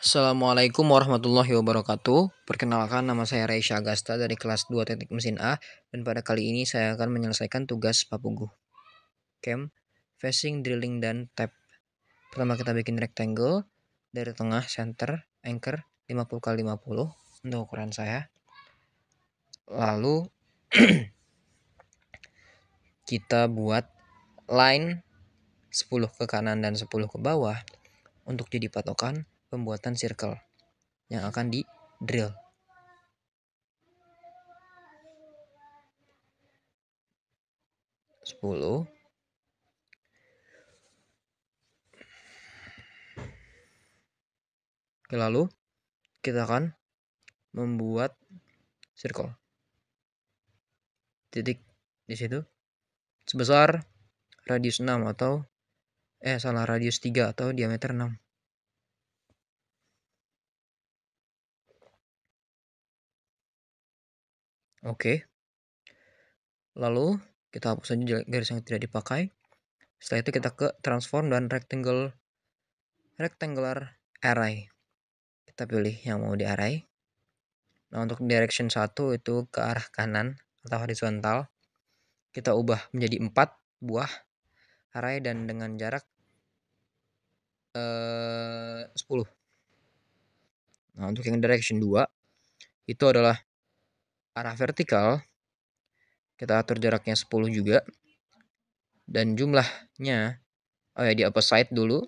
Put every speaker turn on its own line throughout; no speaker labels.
Assalamualaikum warahmatullahi wabarakatuh. Perkenalkan nama saya Raisya Agasta dari kelas 2 teknik mesin A dan pada kali ini saya akan menyelesaikan tugas papunggu. Cam, facing, drilling, dan tap. Pertama kita bikin rectangle dari tengah center anchor 50x50 untuk ukuran saya. Lalu kita buat line 10 ke kanan dan 10 ke bawah untuk jadi patokan pembuatan circle yang akan di drill. Sepuluh. Oke, lalu kita akan membuat circle. Titik di situ sebesar radius 6 atau eh salah radius 3 atau diameter 6. Oke. Lalu kita hapus saja garis yang tidak dipakai. Setelah itu kita ke transform dan rectangle rectangular array. Kita pilih yang mau di array. Nah, untuk direction 1 itu ke arah kanan atau horizontal. Kita ubah menjadi 4 buah array dan dengan jarak eh, 10. Nah, untuk yang direction 2 itu adalah arah vertikal kita atur jaraknya 10 juga dan jumlahnya oh ya di upper side dulu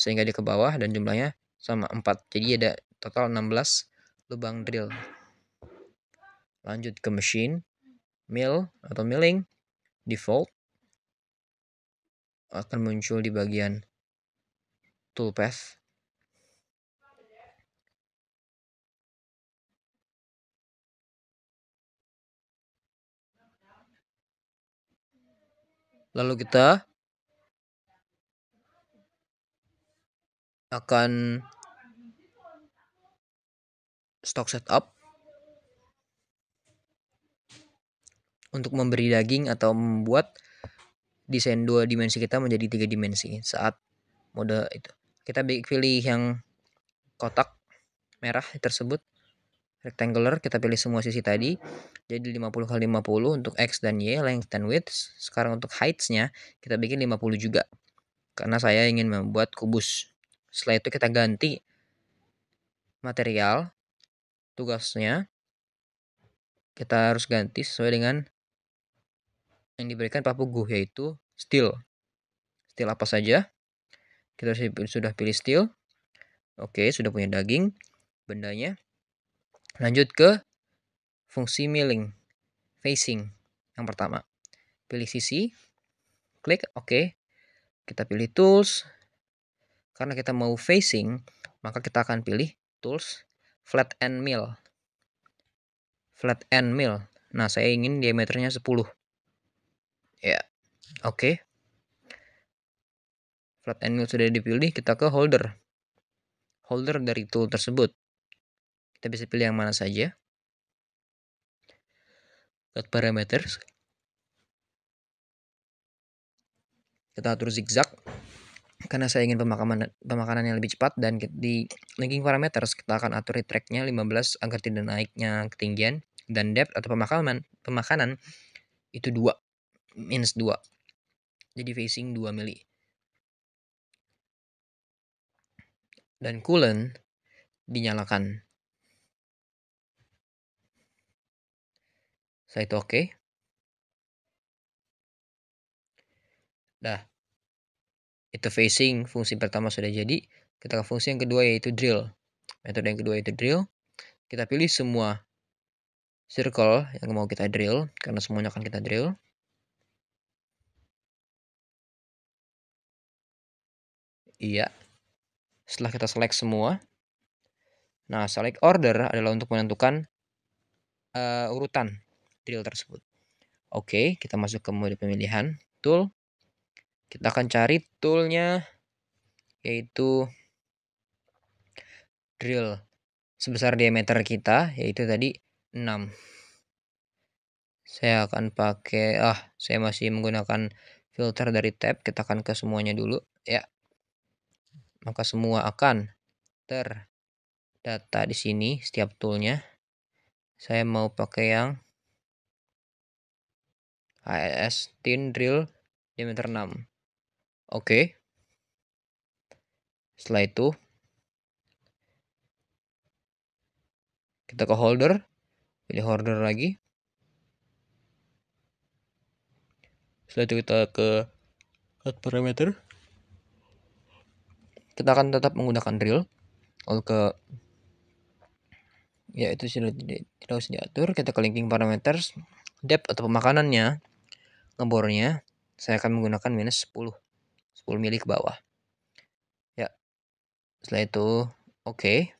sehingga dia ke bawah dan jumlahnya sama 4 jadi ada total 16 lubang drill lanjut ke machine mill atau milling default akan muncul di bagian toolpath lalu kita akan stock setup untuk memberi daging atau membuat desain dua dimensi kita menjadi tiga dimensi saat mode itu kita pilih yang kotak merah tersebut rectangular kita pilih semua sisi tadi jadi 50 kali 50 untuk X dan Y length dan width sekarang untuk nya kita bikin 50 juga karena saya ingin membuat kubus setelah itu kita ganti material tugasnya kita harus ganti sesuai dengan yang diberikan Pak Puguh yaitu steel steel apa saja kita sudah pilih steel oke sudah punya daging bendanya Lanjut ke fungsi milling, facing. Yang pertama, pilih sisi, klik OK. Kita pilih tools. Karena kita mau facing, maka kita akan pilih tools flat and mill. Flat and mill. Nah, saya ingin diameternya 10. Ya, yeah. oke. Okay. Flat and mill sudah dipilih, kita ke holder. Holder dari tool tersebut. Kita bisa pilih yang mana saja. Dot parameters. Kita atur zigzag. Karena saya ingin pemakaman pemakanan yang lebih cepat dan di linking parameters kita akan atur retract-nya 15 agar tidak naiknya ketinggian dan depth atau pemakaman pemakanan itu dua minus dua jadi facing 2 mili dan coolant dinyalakan saya itu oke. Okay. Dah. itu facing fungsi pertama sudah jadi. Kita ke fungsi yang kedua yaitu drill. Metode yang kedua yaitu drill. Kita pilih semua circle yang mau kita drill karena semuanya akan kita drill. Iya. Setelah kita select semua. Nah, select order adalah untuk menentukan uh, urutan drill tersebut. Oke, kita masuk ke mode pemilihan tool. Kita akan cari toolnya yaitu drill sebesar diameter kita yaitu tadi 6. Saya akan pakai ah saya masih menggunakan filter dari tab kita akan ke semuanya dulu ya. Maka semua akan terdata di sini setiap toolnya. Saya mau pakai yang ALS tin drill diameter 6 oke okay. setelah itu kita ke holder pilih holder lagi setelah itu kita ke cut parameter kita akan tetap menggunakan drill lalu ke ya itu sudah tidak, usah diatur kita ke linking parameters depth atau pemakanannya ngebornya saya akan menggunakan minus 10 10 mili ke bawah ya setelah itu oke okay.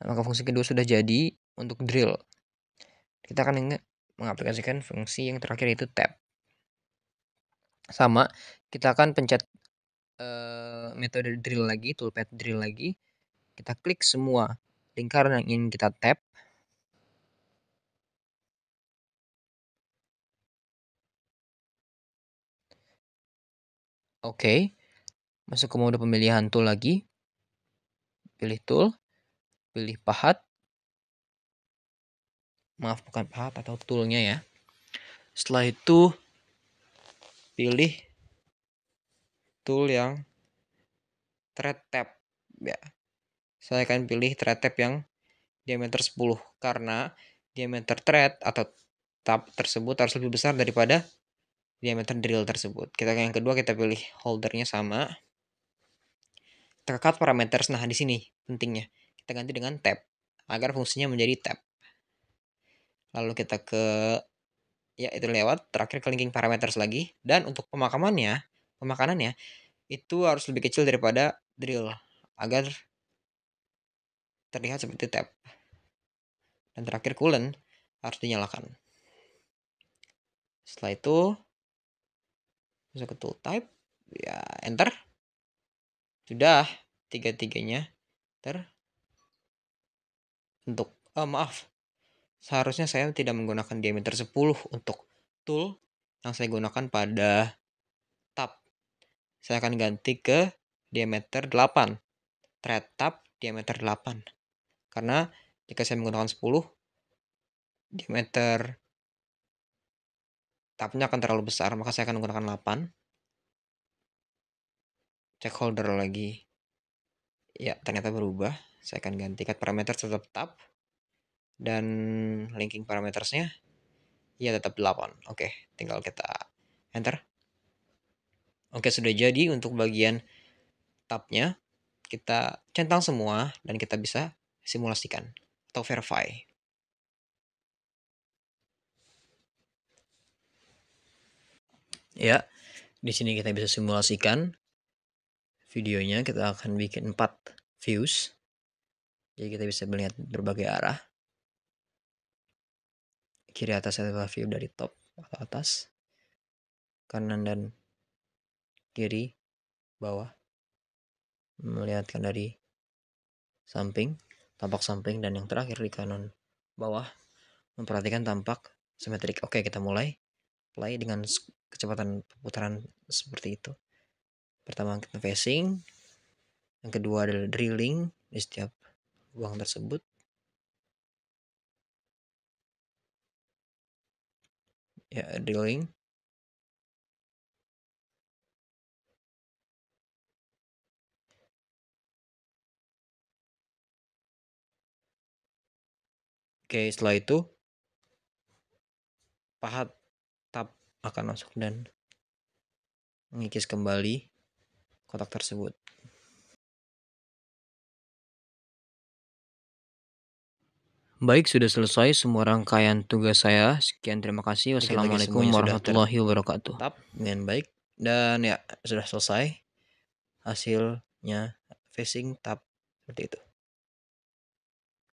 maka fungsi kedua sudah jadi untuk drill kita akan mengaplikasikan fungsi yang terakhir itu tab sama kita akan pencet uh, metode drill lagi toolpad drill lagi kita klik semua lingkaran yang ingin kita tap. Oke. Masuk ke mode pemilihan tool lagi. Pilih tool. Pilih pahat. Maaf bukan pahat atau toolnya ya. Setelah itu pilih tool yang thread tab ya. Saya akan pilih thread tab yang diameter 10 karena diameter thread atau tab tersebut harus lebih besar daripada diameter drill tersebut. Kita yang kedua kita pilih holdernya sama. Kita cut parameters. Nah, di sini pentingnya. Kita ganti dengan tab agar fungsinya menjadi tab. Lalu kita ke ya itu lewat terakhir ke linking parameters lagi dan untuk pemakamannya, pemakanannya itu harus lebih kecil daripada drill agar terlihat seperti tab. Dan terakhir coolant harus dinyalakan. Setelah itu masuk ke tool type ya enter sudah tiga-tiganya enter untuk oh, maaf seharusnya saya tidak menggunakan diameter 10 untuk tool yang saya gunakan pada tab saya akan ganti ke diameter 8 thread tab diameter 8 karena jika saya menggunakan 10 diameter Tapnya akan terlalu besar, maka saya akan menggunakan 8. Cek holder lagi. Ya, ternyata berubah. Saya akan ganti cut parameter tetap tab. Dan linking parametersnya, ya tetap 8. Oke, tinggal kita enter. Oke, sudah jadi untuk bagian tabnya. Kita centang semua dan kita bisa simulasikan atau verify. Ya, di sini kita bisa simulasikan videonya. Kita akan bikin 4 views. Jadi kita bisa melihat berbagai arah. Kiri atas adalah view dari top atau atas. Kanan dan kiri bawah. Melihatkan dari samping, tampak samping dan yang terakhir di kanan bawah memperhatikan tampak simetrik. Oke, kita mulai play dengan kecepatan putaran seperti itu. Pertama kita facing, yang kedua adalah drilling di setiap lubang tersebut. Ya, drilling. Oke, setelah itu pahat akan masuk dan mengikis kembali kotak tersebut. Baik, sudah selesai semua rangkaian tugas saya. Sekian terima kasih. Wassalamualaikum warahmatullahi wabarakatuh. Tetap dengan baik. Dan ya, sudah selesai hasilnya facing tap seperti itu.